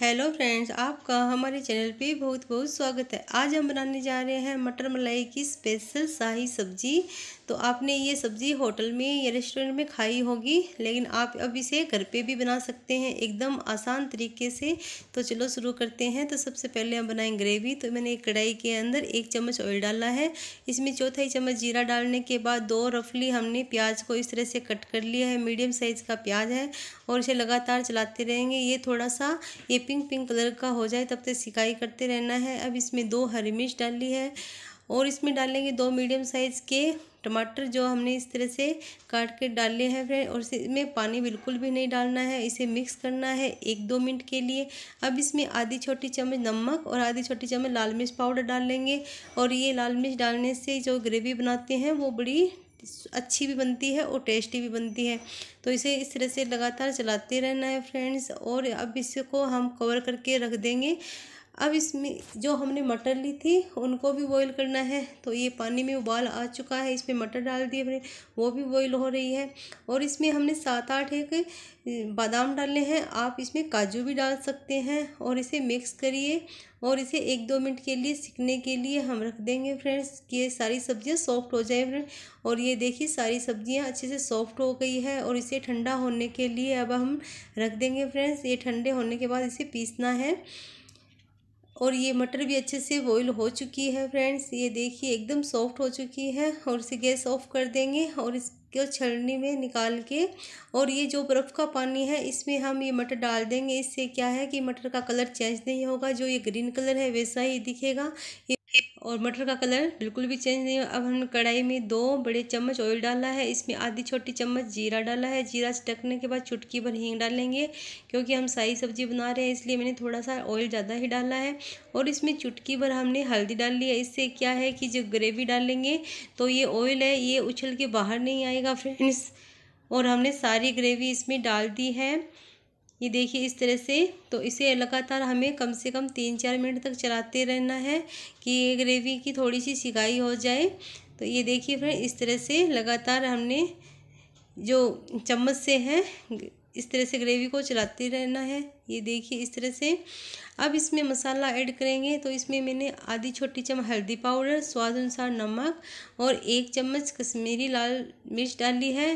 hello friends आपका हमारे channel पे बहुत बहुत स्वागत है आज हम बनाने जा रहे हैं मटर मलाई की स्पेशल शाही सब्जी तो आपने ये सब्ज़ी होटल में या रेस्टोरेंट में खाई होगी लेकिन आप अब इसे घर पे भी बना सकते हैं एकदम आसान तरीके से तो चलो शुरू करते हैं तो सबसे पहले हम बनाएं ग्रेवी तो मैंने एक कढ़ाई के अंदर एक चम्मच ऑयल डाला है इसमें चौथाई चम्मच जीरा डालने के बाद दो रफली हमने प्याज को इस तरह से कट कर लिया है मीडियम साइज़ का प्याज है और इसे लगातार चलाते रहेंगे ये थोड़ा सा ये पिंक पिंक कलर का हो जाए तब तक सिकाई करते रहना है अब इसमें दो हरी मिर्च डाली है और इसमें डालेंगे दो मीडियम साइज़ के टमाटर जो हमने इस तरह से काट के डाले हैं फ्रेंड और इसमें पानी बिल्कुल भी नहीं डालना है इसे मिक्स करना है एक दो मिनट के लिए अब इसमें आधी छोटी चम्मच नमक और आधी छोटी चम्मच लाल मिर्च पाउडर डाल लेंगे और ये लाल मिर्च डालने से जो ग्रेवी बनाते हैं वो बड़ी अच्छी भी बनती है और टेस्टी भी बनती है तो इसे इस तरह से लगातार चलाते रहना है फ्रेंड्स और अब इसको हम कवर करके रख देंगे अब इसमें जो हमने मटर ली थी उनको भी बॉईल करना है तो ये पानी में उबाल आ चुका है इसमें मटर डाल दिए हमने वो भी बॉईल हो रही है और इसमें हमने सात आठ एक बादाम डाले हैं आप इसमें काजू भी डाल सकते हैं और इसे मिक्स करिए और इसे एक दो मिनट के लिए सीखने के लिए हम रख देंगे फ्रेंड्स कि ये सारी सब्ज़ियाँ सॉफ्ट हो जाए फ्रेंड और ये देखिए सारी सब्ज़ियाँ अच्छे से सॉफ्ट हो गई है और इसे ठंडा होने के लिए अब हम रख देंगे फ्रेंड्स ये ठंडे होने के बाद इसे पीसना है और ये मटर भी अच्छे से बॉईल हो चुकी है फ्रेंड्स ये देखिए एकदम सॉफ्ट हो चुकी है और इसे गैस ऑफ कर देंगे और इसको छलनी में निकाल के और ये जो बर्फ़ का पानी है इसमें हम ये मटर डाल देंगे इससे क्या है कि मटर का कलर चेंज नहीं होगा जो ये ग्रीन कलर है वैसा ही दिखेगा और मटर का कलर बिल्कुल भी चेंज नहीं हुआ अब हमने कढ़ाई में दो बड़े चम्मच ऑयल डाला है इसमें आधी छोटी चम्मच जीरा डाला है जीरा चटकने के बाद चुटकी भर हींग डालेंगे क्योंकि हम साई सब्जी बना रहे हैं इसलिए मैंने थोड़ा सा ऑयल ज़्यादा ही डाला है और इसमें चुटकी भर हमने हल्दी डाल ली है इससे क्या है कि जो ग्रेवी डालेंगे तो ये ऑयल है ये उछल के बाहर नहीं आएगा फ्रेंड्स और हमने सारी ग्रेवी इसमें डाल दी है ये देखिए इस तरह से तो इसे लगातार हमें कम से कम तीन चार मिनट तक चलाते रहना है कि ये ग्रेवी की थोड़ी सी सिकाई हो जाए तो ये देखिए फ्रेंड इस तरह से लगातार हमने जो चम्मच से है इस तरह से ग्रेवी को चलाते रहना है ये देखिए इस तरह से अब इसमें मसाला ऐड करेंगे तो इसमें मैंने आधी छोटी चम्मच हल्दी पाउडर स्वाद अनुसार नमक और एक चम्मच कश्मीरी लाल मिर्च डाली है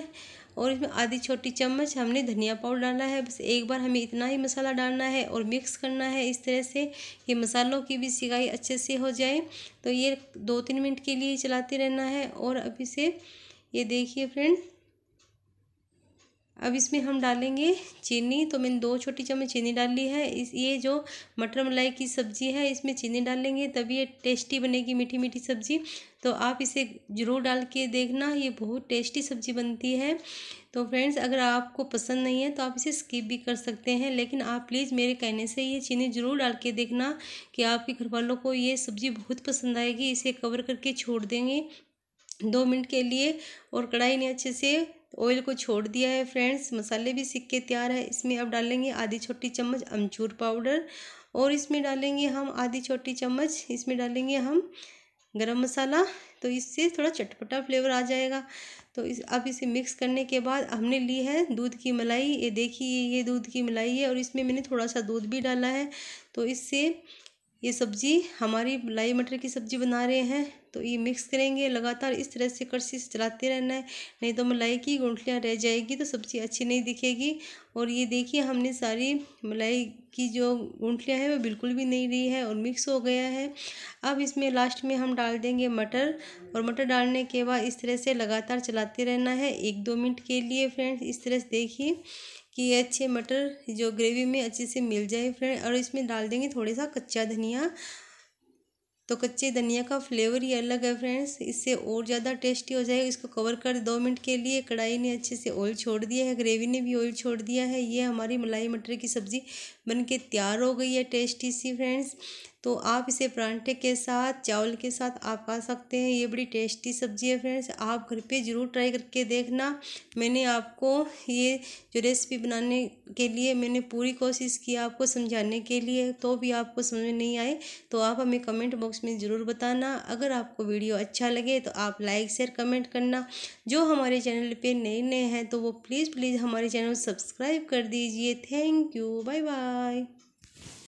और इसमें आधी छोटी चम्मच हमने धनिया पाउडर डालना है बस एक बार हमें इतना ही मसाला डालना है और मिक्स करना है इस तरह से कि मसालों की भी सिकाई अच्छे से हो जाए तो ये दो तीन मिनट के लिए चलाते रहना है और अभी से ये देखिए फ्रेंड अब इसमें हम डालेंगे चीनी तो मैंने दो छोटी चम्मच चीनी डाल ली है इस ये जो मटर मलाई की सब्ज़ी है इसमें चीनी डाल लेंगे तभी ये टेस्टी बनेगी मीठी मीठी सब्ज़ी तो आप इसे ज़रूर डाल के देखना ये बहुत टेस्टी सब्ज़ी बनती है तो फ्रेंड्स अगर आपको पसंद नहीं है तो आप इसे स्किप भी कर सकते हैं लेकिन आप प्लीज़ मेरे कहने से ये चीनी ज़रूर डाल के देखना कि आपके घर वालों को ये सब्ज़ी बहुत पसंद आएगी इसे कवर करके छोड़ देंगे दो मिनट के लिए और कढ़ाई ने अच्छे से ऑयल को छोड़ दिया है फ्रेंड्स मसाले भी सिक के तैयार है इसमें अब डालेंगे आधी छोटी चम्मच अमचूर पाउडर और इसमें डालेंगे हम आधी छोटी चम्मच इसमें डालेंगे हम गरम मसाला तो इससे थोड़ा चटपटा फ्लेवर आ जाएगा तो इस अब इसे मिक्स करने के बाद हमने ली है दूध की मलाई ये देखिए ये दूध की मलाई है और इसमें मैंने थोड़ा सा दूध भी डाला है तो इससे ये सब्ज़ी हमारी लाई मटर की सब्ज़ी बना रहे हैं तो ये मिक्स करेंगे लगातार इस तरह से कड़सी से चलाते रहना है नहीं तो मलाई की गुंठलियाँ रह जाएगी तो सब्ज़ी अच्छी नहीं दिखेगी और ये देखिए हमने सारी मलाई की जो गुंठलियाँ हैं वो बिल्कुल भी नहीं रही है और मिक्स हो गया है अब इसमें लास्ट में हम डाल देंगे मटर और मटर डालने के बाद इस तरह से लगातार चलाते रहना है एक दो मिनट के लिए फ्रेंड्स इस तरह से देखिए कि ये अच्छे मटर जो ग्रेवी में अच्छे से मिल जाए फ्रेंड और इसमें डाल देंगे थोड़ा सा कच्चा धनिया तो कच्चे धनिया का फ्लेवर ही अलग है फ्रेंड्स इससे और ज़्यादा टेस्टी हो जाएगा इसको कवर कर दो मिनट के लिए कढ़ाई ने अच्छे से ऑयल छोड़ दिया है ग्रेवी ने भी ऑयल छोड़ दिया है ये हमारी मलाई मटर की सब्ज़ी बन के तैयार हो गई है टेस्टी सी फ्रेंड्स तो आप इसे परांठे के साथ चावल के साथ आप खा सकते हैं ये बड़ी टेस्टी सब्जी है फ्रेंड्स आप घर पे ज़रूर ट्राई करके देखना मैंने आपको ये जो रेसिपी बनाने के लिए मैंने पूरी कोशिश की आपको समझाने के लिए तो भी आपको समझ में नहीं आए तो आप हमें कमेंट बॉक्स में ज़रूर बताना अगर आपको वीडियो अच्छा लगे तो आप लाइक शेयर कमेंट करना जो हमारे चैनल पर नए नए हैं तो वो प्लीज़ प्लीज़ हमारे चैनल सब्सक्राइब कर दीजिए थैंक यू बाय बाय